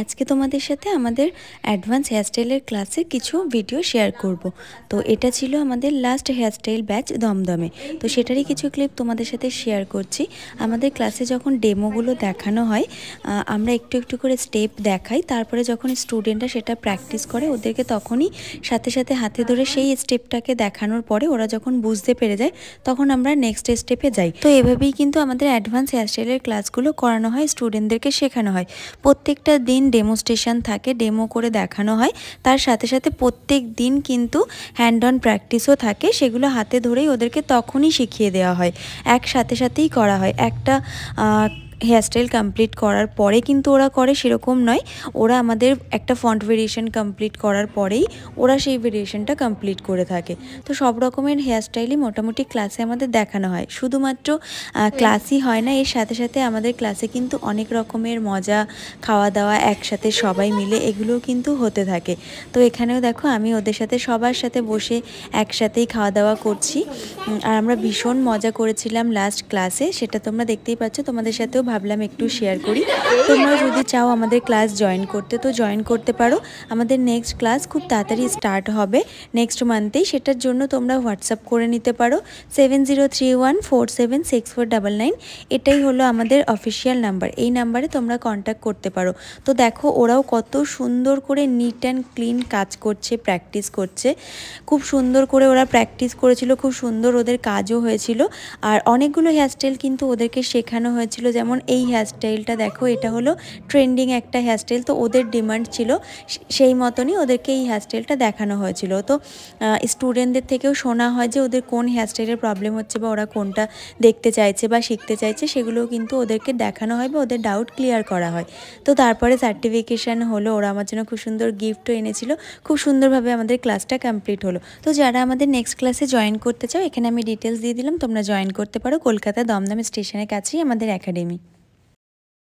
আজকে তোমাদের সাথে আমাদের অ্যাডভান্স হেয়ারস্টাইলের ক্লাসে কিছু ভিডিও শেয়ার করব তো এটা ছিল আমাদের লাস্ট হেয়ারস্টাইল ব্যাচ দমদমে তো সেটারই কিছু ক্লিপ তোমাদের সাথে শেয়ার করছি আমাদের ক্লাসে যখন ডেমোগুলো দেখানো হয় আমরা একটু একটু করে স্টেপ দেখাই তারপরে যখন স্টুডেন্টরা সেটা প্র্যাকটিস করে ওদেরকে তখনই সাথে সাথে হাতে ধরে সেই স্টেপটাকে দেখানোর পরে ওরা যখন বুঝতে পেরে যায় তখন আমরা নেক্সট স্টেপে যাই তো এভাবেই কিন্তু আমাদের অ্যাডভান্স হেয়ারস্টাইলের ক্লাসগুলো করানো হয় স্টুডেন্টদেরকে শেখানো হয় প্রত্যেকটা দিন ডেমোস্ট্রেশন থাকে ডেমো করে দেখানো হয় তার সাথে সাথে প্রত্যেক দিন কিন্তু হ্যান্ড অন প্র্যাকটিসও থাকে সেগুলো হাতে ধরেই ওদেরকে তখনই শিখিয়ে দেওয়া হয় এক সাথে সাথেই করা হয় একটা হেয়ারস্টাইল কমপ্লিট করার পরে কিন্তু ওরা করে সেরকম নয় ওরা আমাদের একটা ফন্ট ভেরিয়েশন কমপ্লিট করার পরেই ওরা সেই ভেরিয়েশনটা কমপ্লিট করে থাকে তো সব রকমের হেয়ারস্টাইলই মোটামুটি ক্লাসে আমাদের দেখানো হয় শুধুমাত্র ক্লাসই হ্যাঁ। হয় না এর সাথে সাথে আমাদের ক্লাসে কিন্তু অনেক রকমের মজা খাওয়া দাওয়া একসাথে সবাই মিলে এগুলো কিন্তু হতে থাকে তো এখানেও দেখো আমি ওদের সাথে সবার সাথে বসে একসাথেই খাওয়া দাওয়া করছি আর আমরা ভীষণ মজা করেছিলাম লাস্ট ক্লাসে সেটা তোমরা দেখতেই পাচ্ছ তোমাদের সাথেও ভাবলাম একটু শেয়ার করি তোমরা যদি চাও আমাদের ক্লাস জয়েন করতে তো জয়েন করতে পারো আমাদের নেক্সট ক্লাস খুব তাড়াতাড়ি স্টার্ট হবে নেক্সট মান্থেই সেটার জন্য তোমরা হোয়াটসঅ্যাপ করে নিতে পারো seven zero three one four seven six four double nine এটাই হলো আমাদের অফিসিয়াল নাম্বার এই নাম্বারে তোমরা কন্ট্যাক্ট করতে পারো তো দেখো ওরাও কত সুন্দর করে নিট অ্যান্ড ক্লিন কাজ করছে প্র্যাকটিস করছে খুব সুন্দর করে ওরা প্র্যাকটিস করেছিল খুব সুন্দর ওদের কাজও হয়েছিল আর অনেকগুলো হেয়ারস্টাইল কিন্তু ওদেরকে শেখানো হয়েছিল যেমন যেমন এই হেয়ারস্টাইলটা দেখো এটা হলো ট্রেন্ডিং একটা হেয়ারস্টাইল তো ওদের ডিমান্ড ছিল সেই মতনই ওদেরকে এই হেয়ারস্টাইলটা দেখানো হয়েছিল তো স্টুডেন্টদের থেকেও শোনা হয় যে ওদের কোন হেয়ারস্টাইলের প্রবলেম হচ্ছে বা ওরা কোনটা দেখতে চাইছে বা শিখতে চাইছে সেগুলোও কিন্তু ওদেরকে দেখানো হয় বা ওদের ডাউট ক্লিয়ার করা হয় তো তারপরে সার্টিফিকেশান হলো ওরা আমার জন্য খুব সুন্দর গিফটও এনেছিল খুব সুন্দরভাবে আমাদের ক্লাসটা কমপ্লিট হলো তো যারা আমাদের নেক্সট ক্লাসে জয়েন করতে চাও এখানে আমি ডিটেলস দিয়ে দিলাম তোমরা জয়েন করতে পারো কলকাতা দমদম স্টেশনের কাছেই আমাদের একাডেমি